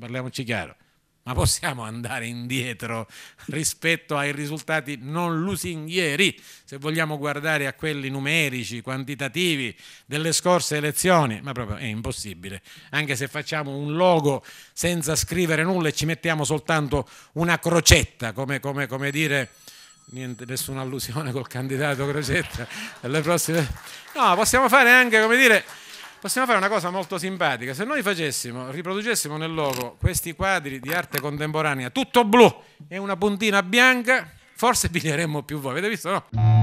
parliamoci chiaro, ma possiamo andare indietro rispetto ai risultati non lusinghieri, se vogliamo guardare a quelli numerici, quantitativi delle scorse elezioni, ma proprio è impossibile, anche se facciamo un logo senza scrivere nulla e ci mettiamo soltanto una crocetta, come, come, come dire... Niente, nessuna allusione col candidato Crocetta. Alle prossime... No, possiamo fare anche, come dire, possiamo fare una cosa molto simpatica. Se noi facessimo, riproducessimo nel logo questi quadri di arte contemporanea, tutto blu e una puntina bianca, forse piglieremmo più voi. Avete visto? No?